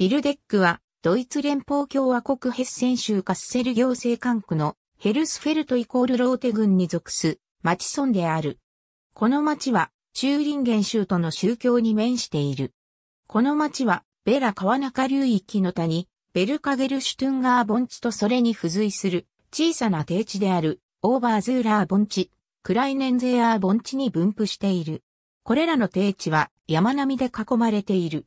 ビルデックは、ドイツ連邦共和国ヘッセン州カッセル行政管区のヘルスフェルトイコールローテ郡に属す町村である。この町は、チューリンゲン州との宗教に面している。この町は、ベラ川中流域の谷、ベルカゲルシュトゥンガー盆地とそれに付随する小さな低地である、オーバーズーラー盆地、クライネンゼーアー盆地に分布している。これらの低地は山並みで囲まれている。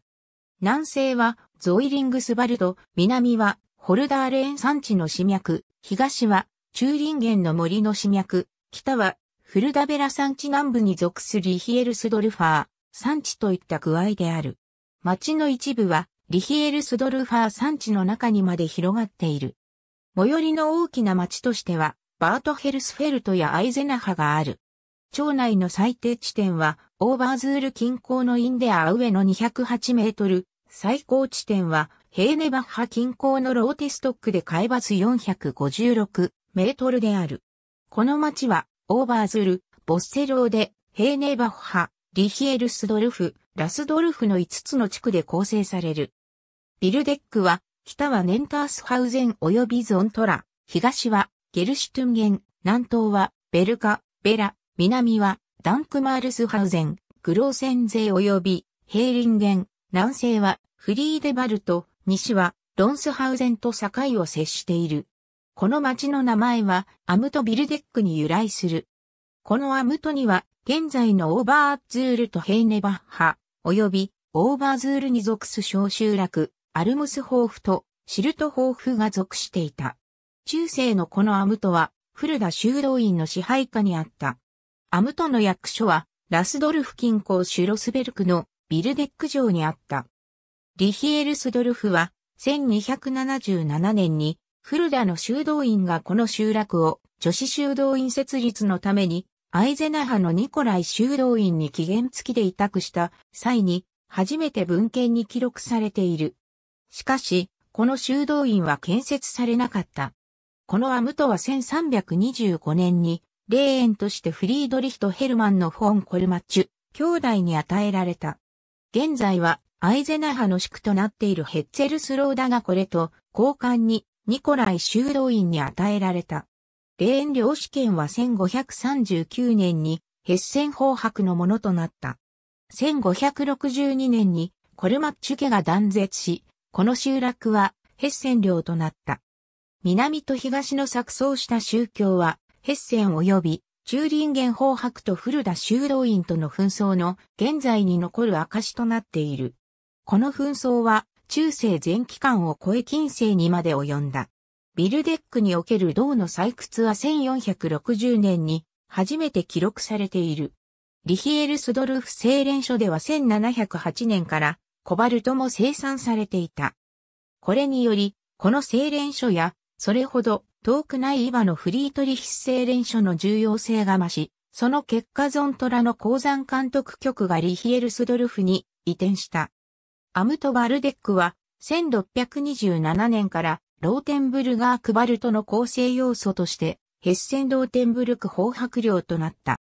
南西はゾイリングスバルド、南はホルダーレーン山地の市脈、東はチューリンゲンの森の市脈、北はフルダベラ山地南部に属するリヒエルスドルファー山地といった具合である。町の一部はリヒエルスドルファー山地の中にまで広がっている。最寄りの大きな町としては、バートヘルスフェルトやアイゼナハがある。町内の最低地点は、オーバーズール近郊のインデア上の208メートル、最高地点は、ヘーネバッハ近郊のローテストックで海抜456メートルである。この町は、オーバーズル、ボッセローで、ヘーネバッハ、リヒエルスドルフ、ラスドルフの5つの地区で構成される。ビルデックは、北はネンタースハウゼン及びゾントラ、東はゲルシュトゥンゲン、南東はベルカ、ベラ、南はダンクマールスハウゼン、グローセンゼ及びヘーリンゲン、南西はフリーデバルと西はロンスハウゼンと境を接している。この町の名前はアムトビルデックに由来する。このアムトには現在のオーバーズールとヘイネバッハ、及びオーバーズールに属す小集落、アルムスホーフとシルトホーフが属していた。中世のこのアムトは古田修道院の支配下にあった。アムトの役所はラスドルフ近郊シュロスベルクのビルデック城にあった。リヒエルスドルフは、1277年に、フルダの修道院がこの集落を女子修道院設立のために、アイゼナハのニコライ修道院に期限付きで委託した際に、初めて文献に記録されている。しかし、この修道院は建設されなかった。このアムトは1325年に、霊園としてフリードリヒト・ヘルマンのフォン・コルマッチュ、兄弟に与えられた。現在はアイゼナハの宿となっているヘッツェルスローだがこれと交換にニコライ修道院に与えられた。レーン領主権は1539年にヘッセン法白のものとなった。1562年にコルマッチュ家が断絶し、この集落はヘッセン領となった。南と東の錯綜した宗教はヘッセン及び中林元宝白と古田修道院との紛争の現在に残る証となっている。この紛争は中世前期間を超え近世にまで及んだ。ビルデックにおける銅の採掘は1460年に初めて記録されている。リヒエルスドルフ精錬所では1708年からコバルトも生産されていた。これにより、この精錬所や、それほど遠くない今のフリートリヒス精錬所の重要性が増し、その結果ゾントラの鉱山監督局がリヒエルスドルフに移転した。アムト・バルデックは1627年からローテンブルガークバルトの構成要素としてヘッセンローテンブルク方白領となった。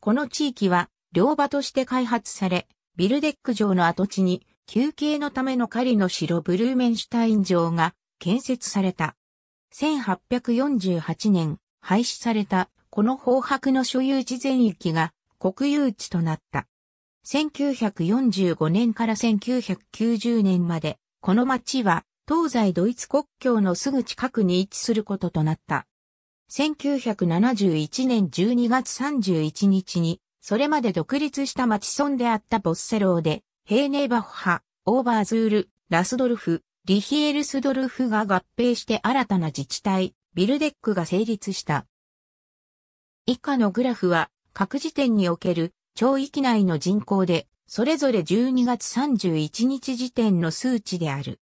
この地域は両場として開発され、ビルデック城の跡地に休憩のための狩りの城ブルーメンシュタイン城が建設された。1848年、廃止された、この方白の所有地全域が国有地となった。1945年から1990年まで、この町は東西ドイツ国境のすぐ近くに位置することとなった。1971年12月31日に、それまで独立した町村であったボッセローで、ヘーネーバッハ、オーバーズール、ラスドルフ、リヒエルスドルフが合併して新たな自治体、ビルデックが成立した。以下のグラフは、各時点における、町域内の人口で、それぞれ12月31日時点の数値である。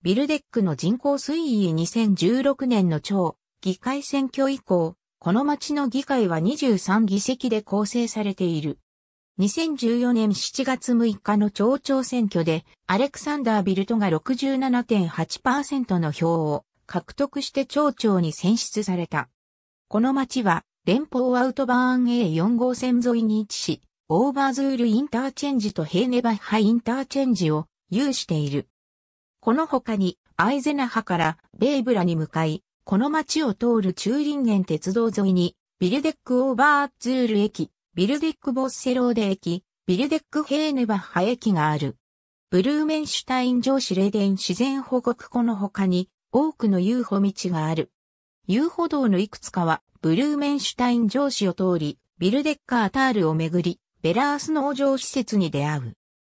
ビルデックの人口推移2016年の町、議会選挙以降、この町の議会は23議席で構成されている。2014年7月6日の町長選挙で、アレクサンダー・ビルトが67.8%の票を獲得して町長に選出された。この町は、連邦アウトバーン A4 号線沿いに位置し、オーバーズールインターチェンジとヘーネバッハインターチェンジを有している。この他に、アイゼナハからベイブラに向かい、この町を通る中林園鉄道沿いに、ビルデックオーバーツール駅、ビルディック・ボッセローデ駅、ビルデック・ヘーネバッハ駅がある。ブルーメンシュタイン城市デン自然保護区この他に多くの遊歩道がある。遊歩道のいくつかはブルーメンシュタイン城市を通り、ビルデッカータールを巡り、ベラース農場施設に出会う。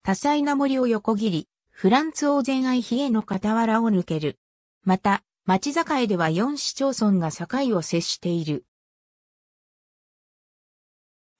多彩な森を横切り、フランツ王全愛比叡の傍らを抜ける。また、町境では4市町村が境を接している。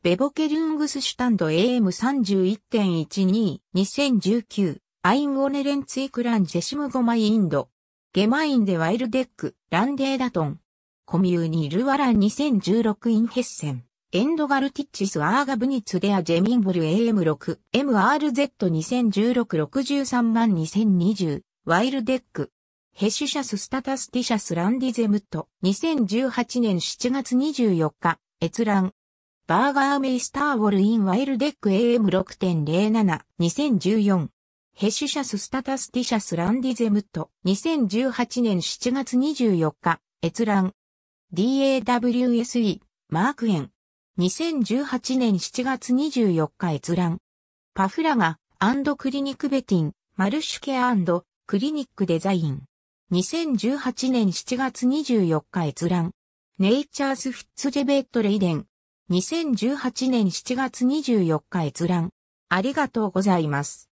ベボケルングスシュタンド AM31.12、2019、アインオネレンツイクランジェシムゴマイインド、ゲマインデワイルデック、ランデーダトン、コミューニルワラン2016インヘッセン、エンドガルティッチスアーガブニツデアジェミンブル AM6、MRZ201663 万2020、ワイルデック、ヘシュシャススタタスティシャスランディゼムット、2018年7月24日、閲覧。バーガーメイスターウォルインワイルデック AM6.07、2014。ヘシュシャススタタスティシャスランディゼムット、2018年7月24日、閲覧。DAWSE、マーク円。2018年7月24日閲覧 d a w s e マークエン。2 0 1 8年7月2 4日閲覧パフラガ、アンドクリニックベティン、マルシュケアンドクリニックデザイン。2018年7月24日閲覧。ネイチャース・フィッツジェベット・レイデン。2018年7月24日閲覧。ありがとうございます。